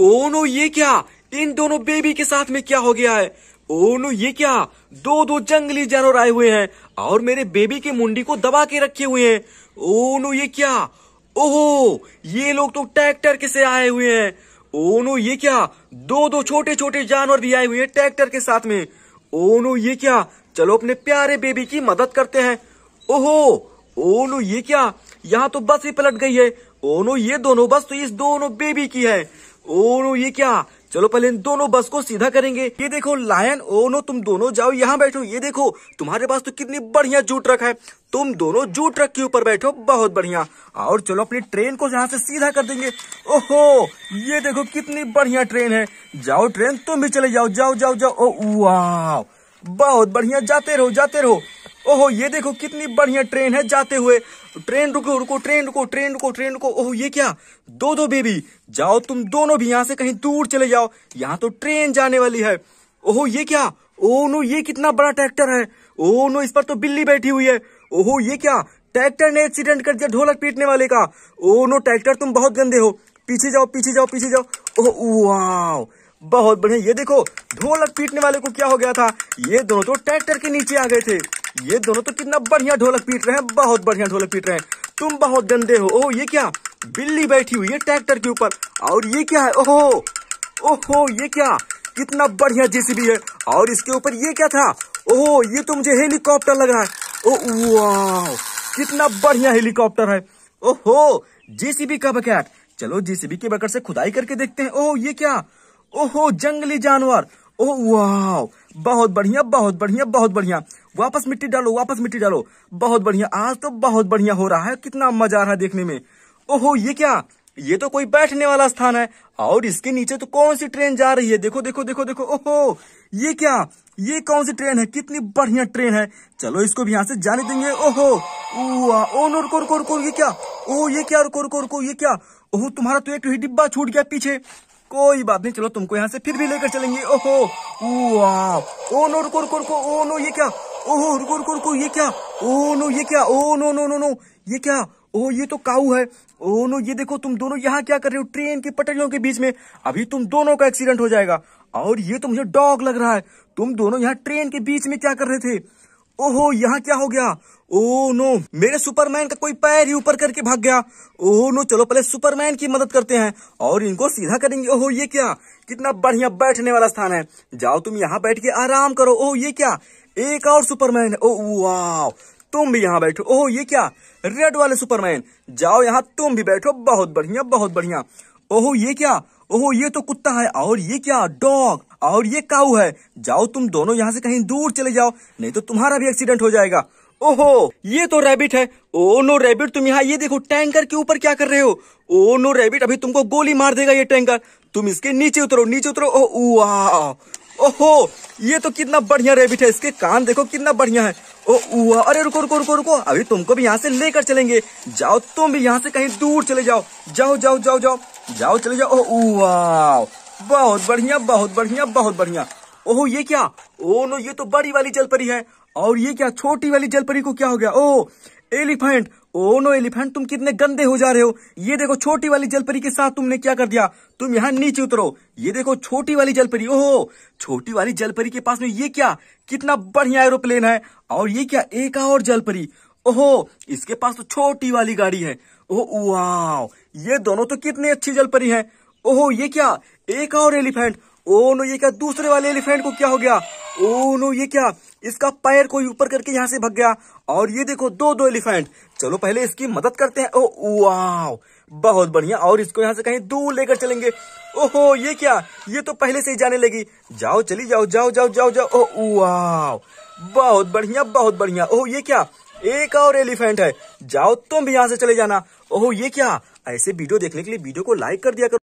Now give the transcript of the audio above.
ओ no ये क्या इन दोनों बेबी के साथ में क्या हो गया है ओ नो ये क्या दो दो जंगली जानवर आए हुए हैं और मेरे बेबी के मुंडी को दबा के रखे हुए हैं ओ नो ये क्या ओहो ये लोग तो ट्रैक्टर के से आए हुए हैं ओ नो ये क्या दो दो छोटे छोटे जानवर भी आए हुए हैं ट्रैक्टर के साथ में ओ नो ये क्या चलो अपने प्यारे बेबी की मदद करते हैं ओहो ओ नो ये क्या यहाँ तो बस ही पलट गई है ओनो ये दोनों बस तो इस दोनों बेबी की है ओ नो ये क्या चलो पहले इन दोनों बस को सीधा करेंगे ये देखो लायन ओ नो तुम दोनों जाओ यहाँ बैठो ये देखो तुम्हारे पास तो कितनी बढ़िया जू ट्रक है तुम दोनों जू ट्रक के ऊपर बैठो बहुत बढ़िया और चलो अपनी ट्रेन को यहाँ से सीधा कर देंगे ओहो ये देखो कितनी बढ़िया ट्रेन है जाओ ट्रेन तुम भी चले जाओ जाओ जाओ जाओ ओ वाह बहुत बढ़िया जाते रहो जाते रहो ओहो ये देखो कितनी बढ़िया ट्रेन है जाते हुए ट्रेन रुको रुको ट्रेन रुको ट्रेन रुको ट्रेन रुको ओहो ये क्या दो दो बेबी जाओ तुम दोनों भी यहाँ से कहीं दूर चले जाओ यहाँ तो ट्रेन जाने वाली है ओहो ये क्या ओह नो ये कितना बड़ा ट्रैक्टर है ओह नो इस पर तो बिल्ली बैठी हुई है ओहो ये क्या ट्रैक्टर ने एक्सीडेंट कर दिया ढोलक पीटने वाले का ओह नो ट्रैक्टर तुम बहुत गंदे हो पीछे जाओ पीछे जाओ पीछे जाओ ओह वाह बहुत बढ़िया ये देखो ढोलक पीटने वाले को क्या हो गया था ये दोनों तो ट्रैक्टर के नीचे आ गए थे ये दोनों तो कितना बढ़िया ढोलक पीट रहे हैं बहुत बढ़िया ढोलक पीट रहे हैं तुम बहुत गंदे हो ओह ये क्या बिल्ली बैठी हुई है ट्रैक्टर के ऊपर और ये क्या है ओहो ओहो ये क्या कितना बढ़िया जेसीबी है और इसके ऊपर ये क्या था ओहो ये तो मुझे हेलीकॉप्टर लग रहा है ओ वाह कितना बढ़िया हेलीकॉप्टर है ओहो जेसीबी का बकैट चलो जेसीबी के बकर से खुदाई करके देखते हैं ओह ये क्या ओहो जंगली जानवर ओ oh, वाह बहुत बढ़िया बहुत बढ़िया बहुत बढ़िया वापस मिट्टी डालो वापस मिट्टी डालो बहुत बढ़िया आज तो बहुत बढ़िया हो रहा है कितना मजा आ रहा है देखने में ओहो ये क्या ये तो कोई बैठने वाला स्थान है और इसके नीचे तो कौन सी ट्रेन जा रही है देखो देखो देखो देखो ओहो ये क्या ये कौन सी ट्रेन है कितनी बढ़िया ट्रेन है चलो इसको भी यहाँ से जाने देंगे ओहो ओ नो रुको रुको रुको ये क्या ओ ये क्या रुको रुको रुको ये क्या ओहो तुम्हारा तो एक ही डिब्बा छूट गया पीछे कोई बात नहीं चलो तुमको यहाँ से फिर भी लेकर चलेंगे ओहो ओ नो रुको रुको रुको ओ नो ये क्या ओहो रुको रुको रुको ये क्या ओ नो ये क्या oh no no no no ये क्या ओ ये तो काऊ है ओ नो ये देखो तुम दोनों यहाँ क्या कर रहे हो ट्रेन की पटरियों के बीच में अभी तुम दोनों का एक्सीडेंट हो जाएगा और ये तो मुझे डॉग लग रहा है तुम दोनों यहाँ ट्रेन के बीच में क्या कर रहे थे ओहो यहाँ क्या हो गया ओ नो मेरे सुपरमैन का कोई पैर ही ऊपर करके भाग गया ओह नो चलो पहले सुपरमैन की मदद करते हैं और इनको सीधा करेंगे ओहो ये क्या कितना बढ़िया बैठने वाला स्थान है जाओ तुम यहाँ बैठ के आराम करो ओह ये क्या एक और सुपरमैन है ओ वाह तुम भी यहाँ बैठो ओह ये क्या रेड वाले सुपरमैन जाओ यहाँ तुम भी बैठो बहुत बढ़िया बहुत बढ़िया ओहो ये क्या ओहो ये तो कुत्ता है और ये क्या डॉग और ये काऊ है जाओ तुम दोनों यहाँ से कहीं दूर चले जाओ नहीं तो तुम्हारा भी एक्सीडेंट हो जाएगा ओहो ये तो रैबिट है ओ नो रैबिट तुम यहाँ ये देखो टैंकर के ऊपर क्या कर रहे हो ओ नो रैबिट अभी तुमको गोली मार देगा ये टैंकर तुम इसके नीचे उतरो नीचे उतरो ओ ओहो ये तो कितना बढ़िया रेबिट है इसके कान देखो कितना बढ़िया है ओ उआ अरे रुको रुको रुको रुको अभी तुमको भी यहाँ से लेकर चलेंगे जाओ तुम भी यहाँ से कहीं दूर चले जाओ जाओ जाओ जाओ जाओ जाओ चले जाओ ओ उआ बहुत बढ़िया बहुत बढ़िया बहुत बढ़िया ओहो ये क्या ओ नो ये तो बड़ी वाली जलपरी है और ये क्या छोटी वाली जलपरी को क्या हो गया oh elephant oh no elephant तुम कितने गंदे हो जा रहे हो ये देखो छोटी वाली जलपरी के साथ तुमने क्या कर दिया तुम यहाँ नीचे उतरो ये देखो छोटी वाली जलपरी ओहो छोटी वाली जलपरी के पास में ये क्या कितना बढ़िया एरोप्लेन है और ये क्या एक और जलपरी ओहो इसके पास तो छोटी वाली गाड़ी है ओ वाह ये दोनों तो कितने अच्छी जलपरी है ओहो ये क्या एक और एलिफेंट ओ नो ये क्या दूसरे वाले एलिफेंट को क्या हो गया ओ नो ये क्या इसका पैर कोई ऊपर करके यहाँ से भग गया और ये देखो दो दो एलिफेंट चलो पहले इसकी मदद करते हैं ओ वाओ बहुत बढ़िया और इसको यहाँ से कहीं दूर लेकर चलेंगे ओहो ये क्या ये तो पहले से ही जाने लगी जाओ चली जाओ जाओ जाओ जाओ जाओ ओ वाओ बहुत बढ़िया बहुत बढ़िया ओह ये क्या एक और एलिफेंट है जाओ तुम भी यहाँ से चले जाना ओहो ये क्या ऐसे वीडियो देखने के लिए वीडियो को लाइक कर दिया करो